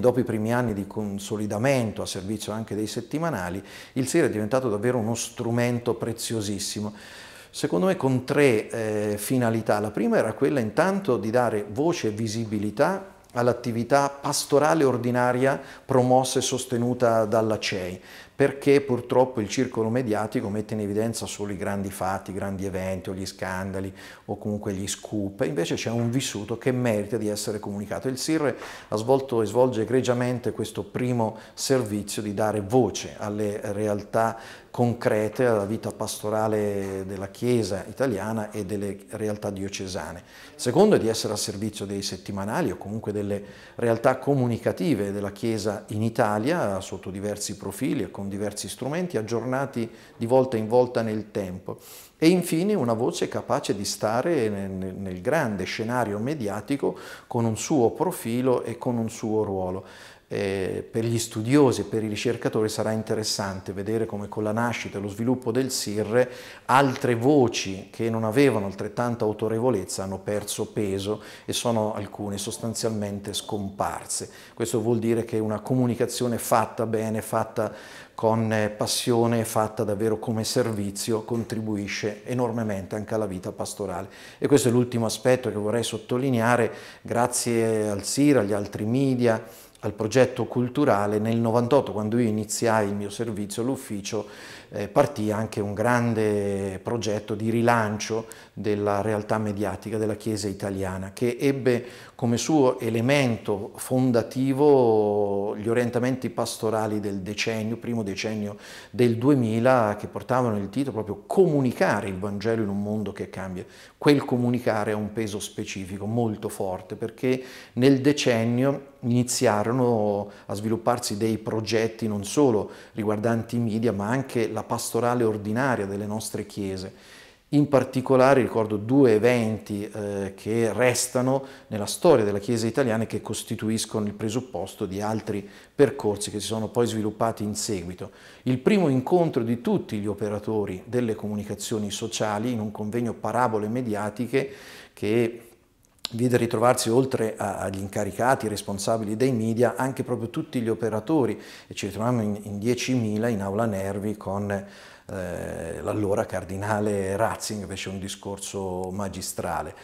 Dopo i primi anni di consolidamento a servizio anche dei settimanali, il SIR è diventato davvero uno strumento preziosissimo secondo me con tre eh, finalità. La prima era quella intanto di dare voce e visibilità all'attività pastorale ordinaria promossa e sostenuta dalla CEI, perché purtroppo il circolo mediatico mette in evidenza solo i grandi fatti, i grandi eventi o gli scandali o comunque gli scoop, invece c'è un vissuto che merita di essere comunicato. Il SIR ha svolto e svolge egregiamente questo primo servizio di dare voce alle realtà concrete, alla vita pastorale della Chiesa italiana e delle realtà diocesane. Il secondo è di essere al servizio dei settimanali o comunque delle realtà comunicative della Chiesa in Italia sotto diversi profili e con diversi strumenti aggiornati di volta in volta nel tempo. E infine una voce capace di stare nel, nel grande scenario mediatico con un suo profilo e con un suo ruolo eh, per gli studiosi e per i ricercatori sarà interessante vedere come con la nascita e lo sviluppo del SIR altre voci che non avevano altrettanta autorevolezza hanno perso peso e sono alcune sostanzialmente scomparse. Questo vuol dire che una comunicazione fatta bene, fatta con eh, passione, fatta davvero come servizio, contribuisce enormemente anche alla vita pastorale. E questo è l'ultimo aspetto che vorrei sottolineare, grazie al SIR, agli altri media, al progetto culturale, nel 98 quando io iniziai il mio servizio all'ufficio eh, partì anche un grande progetto di rilancio della realtà mediatica della Chiesa italiana che ebbe come suo elemento fondativo gli orientamenti pastorali del decennio, primo decennio del 2000 che portavano il titolo proprio comunicare il Vangelo in un mondo che cambia. Quel comunicare ha un peso specifico molto forte perché nel decennio iniziarono a svilupparsi dei progetti non solo riguardanti i media ma anche la pastorale ordinaria delle nostre chiese. In particolare ricordo due eventi eh, che restano nella storia della Chiesa italiana e che costituiscono il presupposto di altri percorsi che si sono poi sviluppati in seguito. Il primo incontro di tutti gli operatori delle comunicazioni sociali in un convegno Parabole Mediatiche che vide ritrovarsi oltre agli incaricati, responsabili dei media, anche proprio tutti gli operatori e ci ritroviamo in, in 10.000 in aula Nervi con eh, l'allora cardinale Ratzinger fece un discorso magistrale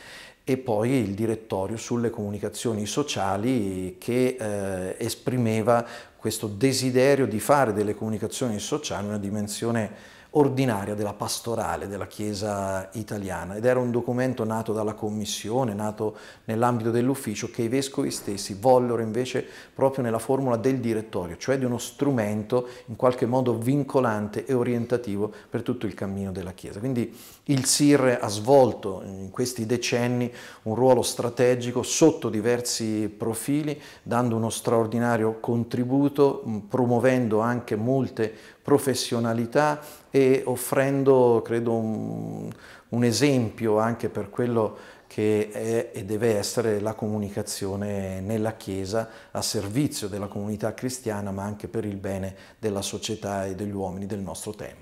e poi il direttorio sulle comunicazioni sociali che eh, esprimeva questo desiderio di fare delle comunicazioni sociali una dimensione ordinaria della pastorale della Chiesa italiana ed era un documento nato dalla Commissione, nato nell'ambito dell'ufficio che i vescovi stessi vollero invece proprio nella formula del direttorio, cioè di uno strumento in qualche modo vincolante e orientativo per tutto il cammino della Chiesa. Quindi il SIR ha svolto in questi decenni un ruolo strategico sotto diversi profili, dando uno straordinario contributo, promuovendo anche molte professionalità e offrendo, credo, un, un esempio anche per quello che è e deve essere la comunicazione nella Chiesa a servizio della comunità cristiana, ma anche per il bene della società e degli uomini del nostro tempo.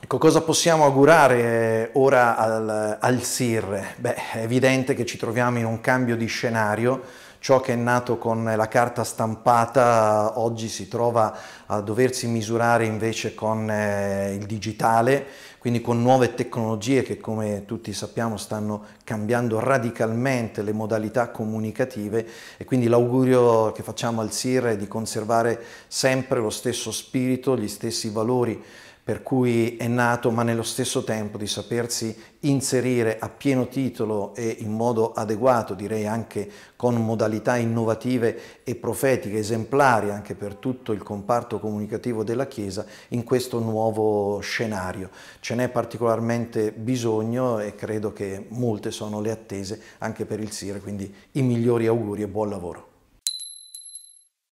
Ecco, cosa possiamo augurare eh, ora al, al SIR? Beh, è evidente che ci troviamo in un cambio di scenario ciò che è nato con la carta stampata eh, oggi si trova a doversi misurare invece con eh, il digitale, quindi con nuove tecnologie che come tutti sappiamo stanno cambiando radicalmente le modalità comunicative e quindi l'augurio che facciamo al SIR è di conservare sempre lo stesso spirito, gli stessi valori per cui è nato, ma nello stesso tempo di sapersi inserire a pieno titolo e in modo adeguato, direi anche con modalità innovative e profetiche, esemplari anche per tutto il comparto comunicativo della Chiesa, in questo nuovo scenario. Ce n'è particolarmente bisogno e credo che molte sono le attese anche per il SIRE, quindi i migliori auguri e buon lavoro.